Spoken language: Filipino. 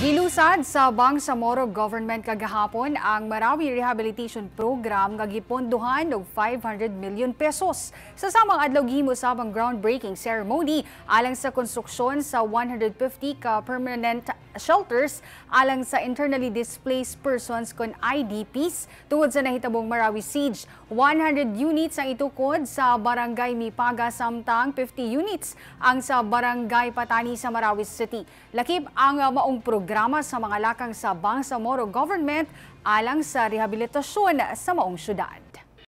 Gilusad sa Bangsamoro government kagahapon ang Marawi Rehabilitation Program nga gipondohan og 500 million pesos. Sa samang adlaw gihimo sa ang groundbreaking ceremony alang sa konstruksyon sa 150 ka permanent shelters alang sa internally displaced persons kon IDPs tungod sa nahitabong Marawi siege. 100 units ang itukod sa Barangay Mipaga samtang 50 units ang sa Barangay Patani sa Marawi City. Lakip ang maong program programa sa mga lakang sa Bangsamoro Government alang sa rehabilitasyon sa maong syudad.